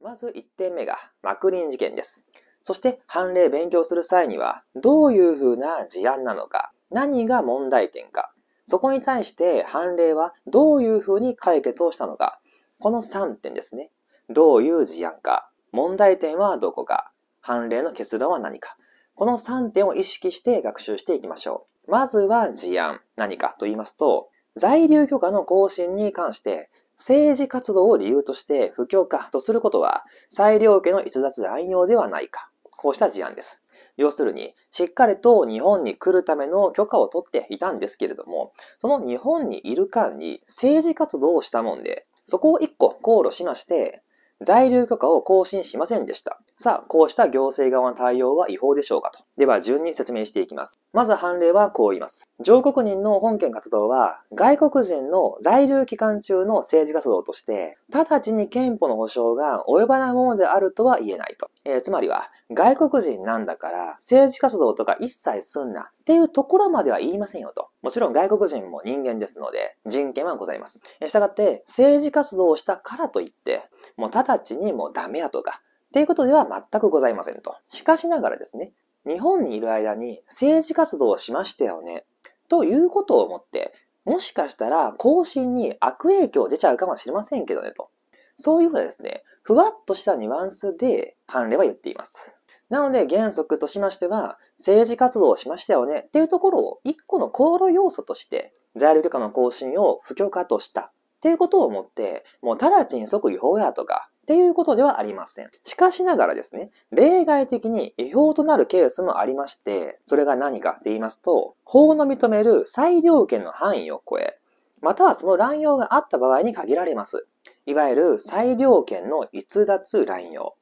まず1点目が、マクリン事件です。そして、判例勉強する際には、どういうふうな事案なのか、何が問題点か、そこに対して判例はどういうふうに解決をしたのか、この3点ですね。どういう事案か、問題点はどこか、判例の結論は何か。この3点を意識して学習していきましょう。まずは事案、何かと言いますと、在留許可の更新に関して、政治活動を理由として不況化とすることは、裁量権の逸脱乱用ではないか。こうした事案です。要するに、しっかりと日本に来るための許可を取っていたんですけれども、その日本にいる間に政治活動をしたもんで、そこを一個考慮しまして、在留許可を更新しませんでした。さあ、こうした行政側の対応は違法でしょうかと。では、順に説明していきます。まず判例はこう言います。上国人の本件活動は、外国人の在留期間中の政治活動として、直ちに憲法の保障が及ばないものであるとは言えないと。えー、つまりは、外国人なんだから政治活動とか一切すんなっていうところまでは言いませんよと。もちろん外国人も人間ですので、人権はございます。したがって、政治活動をしたからといって、もう直ちにもうダメやとか、っていうことでは全くございませんと。しかしながらですね、日本にいる間に政治活動をしましたよね。ということを思って、もしかしたら更新に悪影響出ちゃうかもしれませんけどねと。そういうふうなですね、ふわっとしたニュアンスで判例は言っています。なので原則としましては、政治活動をしましたよねっていうところを一個の航路要素として、在留許可の更新を不許可としたっていうことをもって、もう直ちに即違法やとか、っていうことではありません。しかしながらですね、例外的に違法となるケースもありまして、それが何かって言いますと、法の認める裁量権の範囲を超え、またはその乱用があった場合に限られます。いわゆる裁量権の逸脱乱用。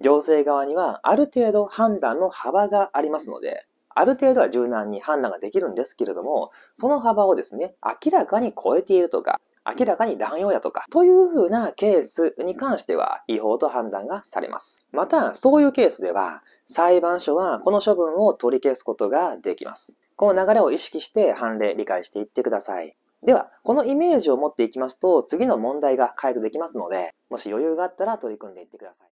行政側にはある程度判断の幅がありますので、ある程度は柔軟に判断ができるんですけれども、その幅をですね、明らかに超えているとか、明らかに乱用やとか、というふうなケースに関しては違法と判断がされます。また、そういうケースでは、裁判所はこの処分を取り消すことができます。この流れを意識して判例理解していってください。では、このイメージを持っていきますと、次の問題が回答できますので、もし余裕があったら取り組んでいってください。